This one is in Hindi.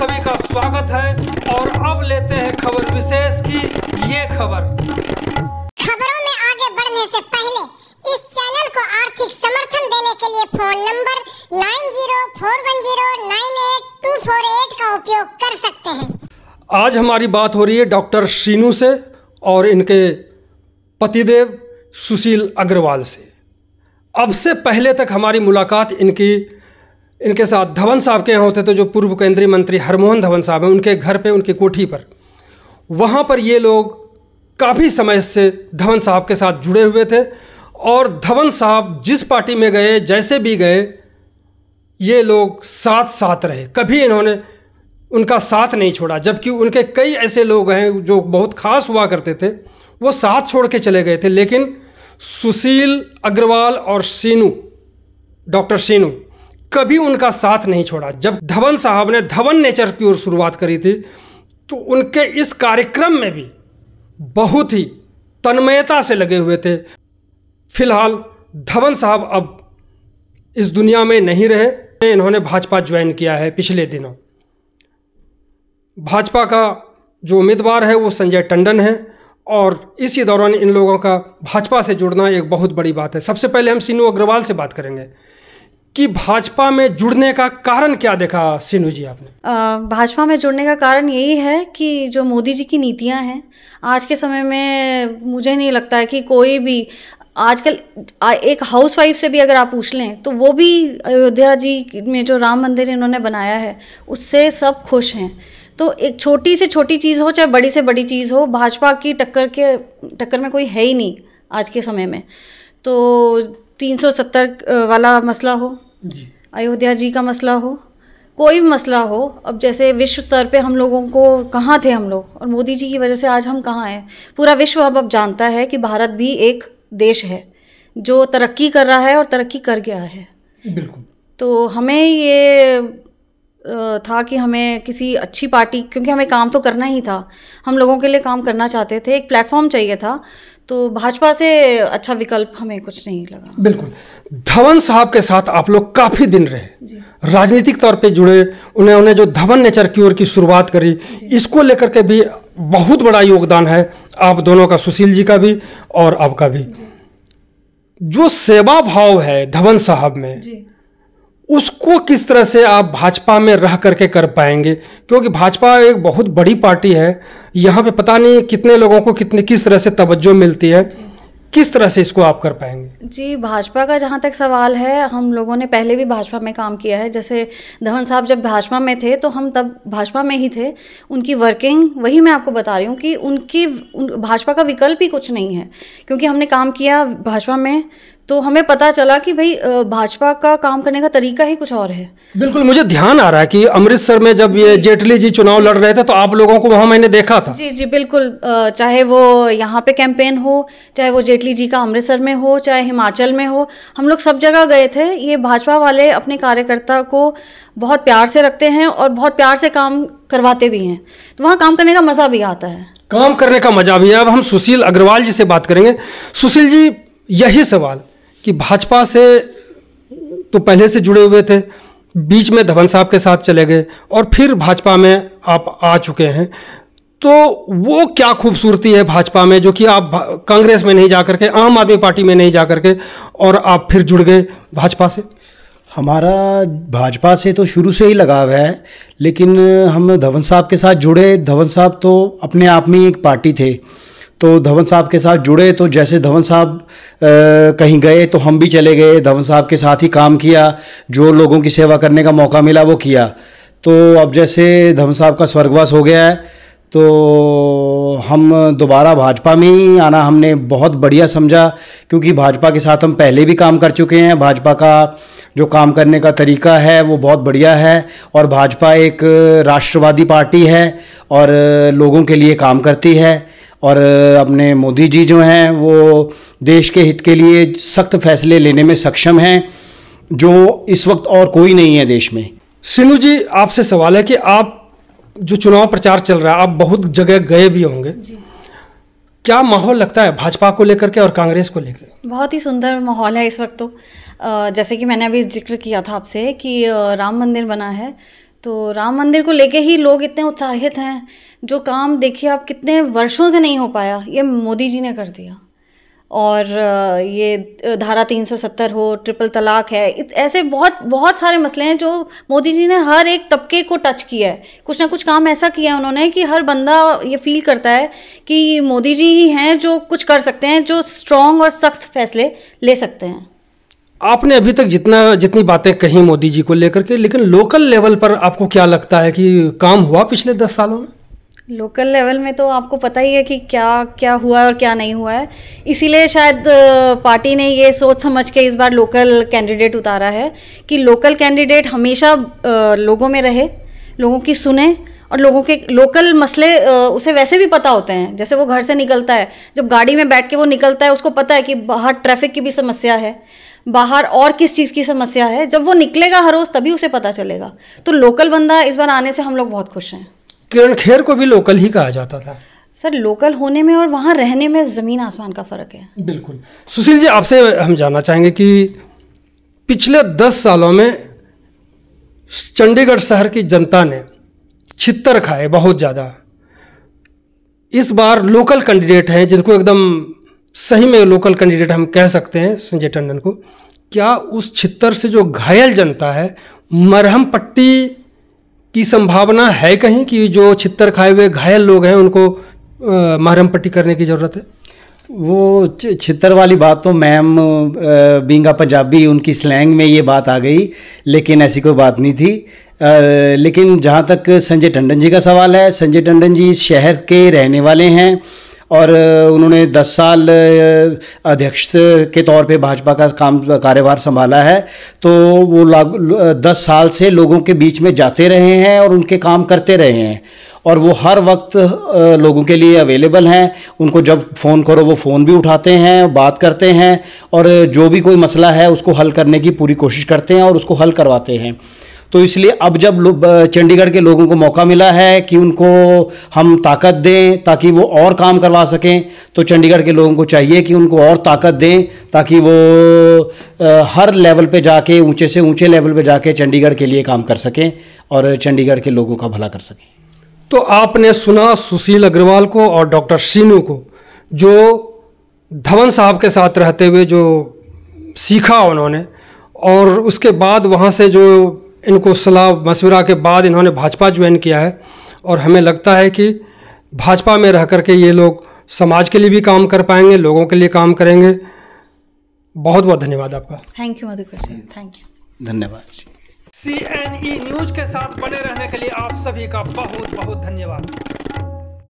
समय का स्वागत है और अब लेते हैं खबर विशेष की ये खबर खबरों में आगे बढ़ने से पहले इस चैनल को आर्थिक समर्थन देने के लिए phone number nine zero four one zero nine eight two four eight का उपयोग कर सकते हैं आज हमारी बात हो रही है डॉक्टर सीनू से और इनके पतिदेव सुशील अग्रवाल से अब से पहले तक हमारी मुलाकात इनकी इनके साथ धवन साहब के यहाँ होते थे जो पूर्व केंद्रीय मंत्री हरमोहन धवन साहब हैं उनके घर पे उनकी कोठी पर वहाँ पर ये लोग काफ़ी समय से धवन साहब के साथ जुड़े हुए थे और धवन साहब जिस पार्टी में गए जैसे भी गए ये लोग साथ साथ रहे कभी इन्होंने उनका साथ नहीं छोड़ा जबकि उनके कई ऐसे लोग हैं जो बहुत खास हुआ करते थे वो साथ छोड़ के चले गए थे लेकिन सुशील अग्रवाल और सीनू डॉक्टर सीनू कभी उनका साथ नहीं छोड़ा जब धवन साहब ने धवन नेचर की ओर शुरुआत करी थी तो उनके इस कार्यक्रम में भी बहुत ही तन्मयता से लगे हुए थे फिलहाल धवन साहब अब इस दुनिया में नहीं रहे इन्होंने भाजपा ज्वाइन किया है पिछले दिनों भाजपा का जो उम्मीदवार है वो संजय टंडन है और इसी दौरान इन लोगों का भाजपा से जुड़ना एक बहुत बड़ी बात है सबसे पहले हम सीनू अग्रवाल से बात करेंगे कि भाजपा में जुड़ने का कारण क्या देखा सिन्हू जी आपने भाजपा में जुड़ने का कारण यही है कि जो मोदी जी की नीतियां हैं आज के समय में मुझे नहीं लगता है कि कोई भी आजकल एक हाउस वाइफ से भी अगर आप पूछ लें तो वो भी अयोध्या जी में जो राम मंदिर इन्होंने बनाया है उससे सब खुश हैं तो एक छोटी से छोटी चीज़ हो चाहे बड़ी से बड़ी चीज़ हो भाजपा की टक्कर के टक्कर में कोई है ही नहीं आज के समय में तो 370 वाला मसला हो अयोध्या जी का मसला हो कोई भी मसला हो अब जैसे विश्व स्तर पे हम लोगों को कहाँ थे हम लोग और मोदी जी की वजह से आज हम कहाँ हैं पूरा विश्व अब अब जानता है कि भारत भी एक देश है जो तरक्की कर रहा है और तरक्की कर गया है बिल्कुल तो हमें ये था कि हमें किसी अच्छी पार्टी क्योंकि हमें काम तो करना ही था हम लोगों के लिए काम करना चाहते थे एक प्लेटफॉर्म चाहिए था तो भाजपा से अच्छा विकल्प हमें कुछ नहीं लगा बिल्कुल धवन साहब के साथ आप लोग काफ़ी दिन रहे राजनीतिक तौर पे जुड़े उन्हें उन्हें जो धवन नेचर की ओर की शुरुआत करी इसको लेकर के भी बहुत बड़ा योगदान है आप दोनों का सुशील जी का भी और आपका भी जो सेवा भाव है धवन साहब में उसको किस तरह से आप भाजपा में रह करके कर पाएंगे क्योंकि भाजपा एक बहुत बड़ी पार्टी है यहाँ पे पता नहीं कितने लोगों को कितने किस तरह से तवज्जो मिलती है किस तरह से इसको आप कर पाएंगे जी भाजपा का जहाँ तक सवाल है हम लोगों ने पहले भी भाजपा में काम किया है जैसे धवन साहब जब भाजपा में थे तो हम तब भाजपा में ही थे उनकी वर्किंग वही मैं आपको बता रही हूँ कि उनकी उन, भाजपा का विकल्प ही कुछ नहीं है क्योंकि हमने काम किया भाजपा में तो हमें पता चला कि भाई भाजपा का काम करने का तरीका ही कुछ और है बिल्कुल मुझे ध्यान आ रहा है कि अमृतसर में जब ये जेटली जी चुनाव लड़ रहे थे तो आप लोगों को वहां मैंने देखा था जी जी बिल्कुल चाहे वो यहाँ पे कैंपेन हो चाहे वो जेटली जी का अमृतसर में हो चाहे हिमाचल में हो हम लोग सब जगह गए थे ये भाजपा वाले अपने कार्यकर्ता को बहुत प्यार से रखते हैं और बहुत प्यार से काम करवाते भी हैं तो वहाँ काम करने का मज़ा भी आता है काम करने का मज़ा भी है अब हम सुशील अग्रवाल जी से बात करेंगे सुशील जी यही सवाल कि भाजपा से तो पहले से जुड़े हुए थे बीच में धवन साहब के साथ चले गए और फिर भाजपा में आप आ चुके हैं तो वो क्या खूबसूरती है भाजपा में जो कि आप कांग्रेस में नहीं जा करके आम आदमी पार्टी में नहीं जा करके और आप फिर जुड़ गए भाजपा से हमारा भाजपा से तो शुरू से ही लगाव है लेकिन हम धवन साहब के साथ जुड़े धवन साहब तो अपने आप में एक पार्टी थे तो धवन साहब के साथ जुड़े तो जैसे धवन साहब कहीं गए तो हम भी चले गए धवन साहब के साथ ही काम किया जो लोगों की सेवा करने का मौका मिला वो किया तो अब जैसे धवन साहब का स्वर्गवास हो गया है तो हम दोबारा भाजपा में ही आना हमने बहुत बढ़िया समझा क्योंकि भाजपा के साथ हम पहले भी काम कर चुके हैं भाजपा का जो काम करने का तरीका है वो बहुत बढ़िया है और भाजपा एक राष्ट्रवादी पार्टी है और लोगों के लिए काम करती है और अपने मोदी जी जो हैं वो देश के हित के लिए सख्त फैसले लेने में सक्षम हैं जो इस वक्त और कोई नहीं है देश में सिनू जी आपसे सवाल है कि आप जो चुनाव प्रचार चल रहा है आप बहुत जगह गए भी होंगे क्या माहौल लगता है भाजपा को लेकर के और कांग्रेस को लेकर बहुत ही सुंदर माहौल है इस वक्त तो जैसे कि मैंने अभी जिक्र किया था आपसे कि राम मंदिर बना है तो राम मंदिर को लेके ही लोग इतने उत्साहित हैं जो काम देखिए आप कितने वर्षों से नहीं हो पाया ये मोदी जी ने कर दिया और ये धारा 370 हो ट्रिपल तलाक है ऐसे बहुत बहुत सारे मसले हैं जो मोदी जी ने हर एक तबके को टच किया है कुछ ना कुछ काम ऐसा किया है उन्होंने कि हर बंदा ये फील करता है कि मोदी जी ही हैं जो कुछ कर सकते हैं जो स्ट्रॉन्ग और सख्त फैसले ले सकते हैं आपने अभी तक जितना जितनी बातें कही मोदी जी को लेकर के लेकिन लोकल लेवल पर आपको क्या लगता है कि काम हुआ पिछले दस सालों में लोकल लेवल में तो आपको पता ही है कि क्या क्या हुआ है और क्या नहीं हुआ है इसीलिए शायद पार्टी ने ये सोच समझ के इस बार लोकल कैंडिडेट उतारा है कि लोकल कैंडिडेट हमेशा लोगों में रहे लोगों की सुने और लोगों के लोकल मसले उसे वैसे भी पता होते हैं जैसे वो घर से निकलता है जब गाड़ी में बैठ के वो निकलता है उसको पता है कि बाहर ट्रैफिक की भी समस्या है बाहर और किस चीज़ की समस्या है जब वो निकलेगा हर रोज़ तभी उसे पता चलेगा तो लोकल बंदा इस बार आने से हम लोग बहुत खुश हैं किरण खेर को भी लोकल ही कहा जाता था सर लोकल होने में और वहाँ रहने में ज़मीन आसमान का फ़र्क है बिल्कुल सुशील जी आपसे हम जानना चाहेंगे कि पिछले दस सालों में चंडीगढ़ शहर की जनता ने छितर खाए बहुत ज़्यादा इस बार लोकल कैंडिडेट हैं जिनको एकदम सही में लोकल कैंडिडेट हम कह सकते हैं संजय टंडन को क्या उस छित्तर से जो घायल जनता है मरहम पट्टी की संभावना है कहीं कि जो छित्तर खाए हुए घायल लोग हैं उनको मरहम पट्टी करने की ज़रूरत है वो छितर वाली बात तो मैम बिंगा पंजाबी उनकी स्लैंग में ये बात आ गई लेकिन ऐसी कोई बात नहीं थी आ, लेकिन जहाँ तक संजय टंडन जी का सवाल है संजय टंडन जी शहर के रहने वाले हैं और उन्होंने 10 साल अध्यक्ष के तौर पे भाजपा का काम कार्यभार संभाला है तो वो दस साल से लोगों के बीच में जाते रहे हैं और उनके काम करते रहे हैं और वो हर वक्त लोगों के लिए अवेलेबल हैं उनको जब फ़ोन करो वो फ़ोन भी उठाते हैं बात करते हैं और जो भी कोई मसला है उसको हल करने की पूरी कोशिश करते हैं और उसको हल करवाते हैं तो इसलिए अब जब चंडीगढ़ के लोगों को मौका मिला है कि उनको हम ताकत दें ताकि वो और काम करवा सकें तो चंडीगढ़ के लोगों को चाहिए कि उनको और ताकत दें ताकि वो हर लेवल पे जाके ऊंचे से ऊंचे लेवल पे जाके चंडीगढ़ के लिए काम कर सकें और चंडीगढ़ के लोगों का भला कर सकें तो आपने सुना सुशील अग्रवाल को और डॉक्टर सीनू को जो धवन साहब के साथ रहते हुए जो सीखा उन्होंने और उसके बाद वहाँ से जो इनको सलाह मशवरा के बाद इन्होंने भाजपा ज्वाइन किया है और हमें लगता है कि भाजपा में रह कर के ये लोग समाज के लिए भी काम कर पाएंगे लोगों के लिए काम करेंगे बहुत बहुत धन्यवाद आपका thank you Madhukar ji thank you धन्यवाद सी एन ई न्यूज के साथ बने रहने के लिए आप सभी का बहुत बहुत धन्यवाद